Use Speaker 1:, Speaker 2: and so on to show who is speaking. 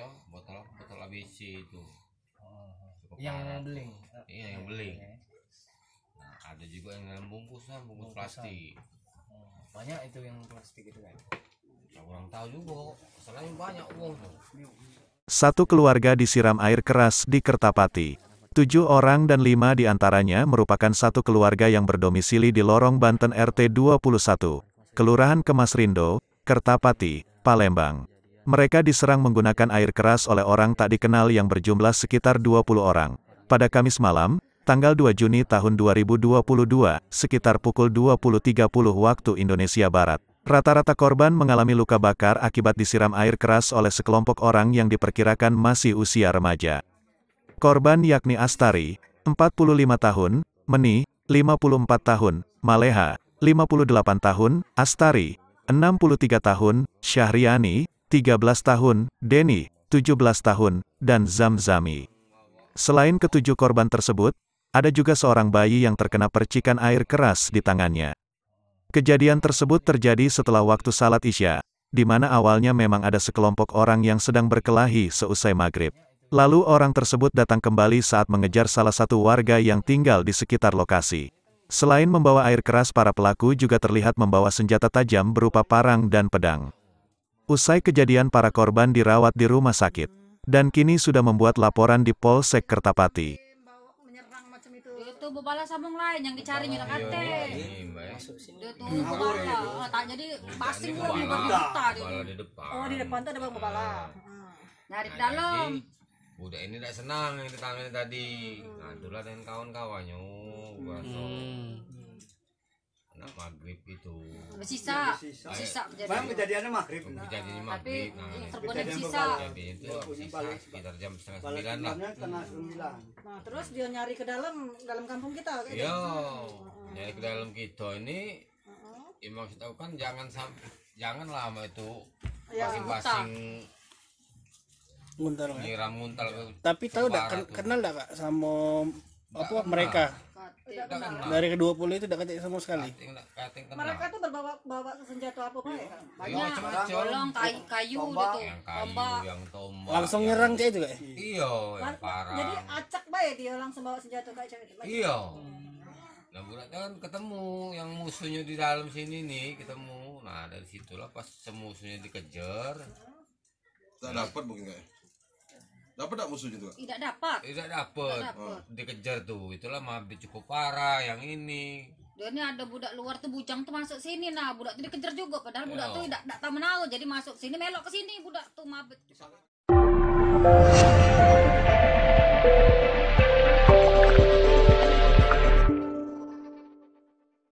Speaker 1: ya botol botol ABC itu oh. Cukup yang parah. beling iya yang beling nah, ada juga yang dalam kan bungkus, Bungkusan. plastik oh, banyak itu yang plastik itu kan ya, kurang tahu juga
Speaker 2: selain banyak uang tuh satu keluarga disiram air keras di Kertapati. Tujuh orang dan lima di antaranya merupakan satu keluarga yang berdomisili di Lorong Banten RT 21, Kelurahan Kemasrindo, Kertapati, Palembang. Mereka diserang menggunakan air keras oleh orang tak dikenal yang berjumlah sekitar 20 orang. Pada Kamis malam, tanggal 2 Juni tahun 2022, sekitar pukul 20.30 waktu Indonesia Barat. Rata-rata korban mengalami luka bakar akibat disiram air keras oleh sekelompok orang yang diperkirakan masih usia remaja. Korban yakni Astari, 45 tahun, Meni, 54 tahun, Maleha, 58 tahun, Astari, 63 tahun, Syahriani, 13 tahun, Denny, 17 tahun, dan Zamzami. Selain ketujuh korban tersebut, ada juga seorang bayi yang terkena percikan air keras di tangannya. Kejadian tersebut terjadi setelah waktu salat Isya, di mana awalnya memang ada sekelompok orang yang sedang berkelahi seusai maghrib. Lalu orang tersebut datang kembali saat mengejar salah satu warga yang tinggal di sekitar lokasi. Selain membawa air keras para pelaku juga terlihat membawa senjata tajam berupa parang dan pedang. Usai kejadian para korban dirawat di rumah sakit. Dan kini sudah membuat laporan di Polsek Kertapati.
Speaker 1: Itu bebala sabung lain yang dicari nyuruh kate. tak jadi pasti gua di buta di. Oh di depan tuh ada bang bebala. Ah. Nah, nyari di nah, dalam. Udah ini tidak senang yang tetangganya tadi. Nah itulah dengan kawan-kawannya. Oh, Basok. Nah, maghrib itu sisa iya, sisa, sisa iya. kejadian kejadiannya maghrib nah. kejadiannya maghrib nah, nah. sisa kejadian itu sisa sekitar jam setengah sembilan lah hmm.
Speaker 2: nah terus dia nyari ke dalam dalam kampung kita yo iya. gitu. nyari ke dalam
Speaker 1: kita ini ya maksud aku kan jangan sampai jangan lama itu
Speaker 2: masing-masing
Speaker 1: nguntal nyiram nguntal tapi tahu enggak kenal enggak Kak sama apa mereka Iya, kenal. Dari ke-20 itu tidak ketik sama sekali. Mereka tuh berbawa bawa senjata apa kok ya? Banyak. Golong iya, kayu, kayu udah tuh. Tombak. Yang tombak. Langsung nyerang cewek juga kayak. Iya, yang parah. Jadi acak bae ya, dia langsung bawa senjata kayak cewek itu. Iya. Nah, hmm. bulatnya kan ketemu yang musuhnya di dalam sini nih, ketemu. Nah, dari situlah pas semusuhnya dikejar. Tidak dapat mungkin enggak ya? Dapat tak musuhnya tuh? Gitu, tidak dapat. Tidak dapat. Oh, dikejar tuh. Itulah mabit cukup parah yang ini. dan ini ada budak luar tuh bujang tuh masuk sini nah budak tuh dikejar juga padahal Yo. budak ya. tuh tidak tak tahu menahu jadi masuk sini melok ke sini budak tuh mabdi.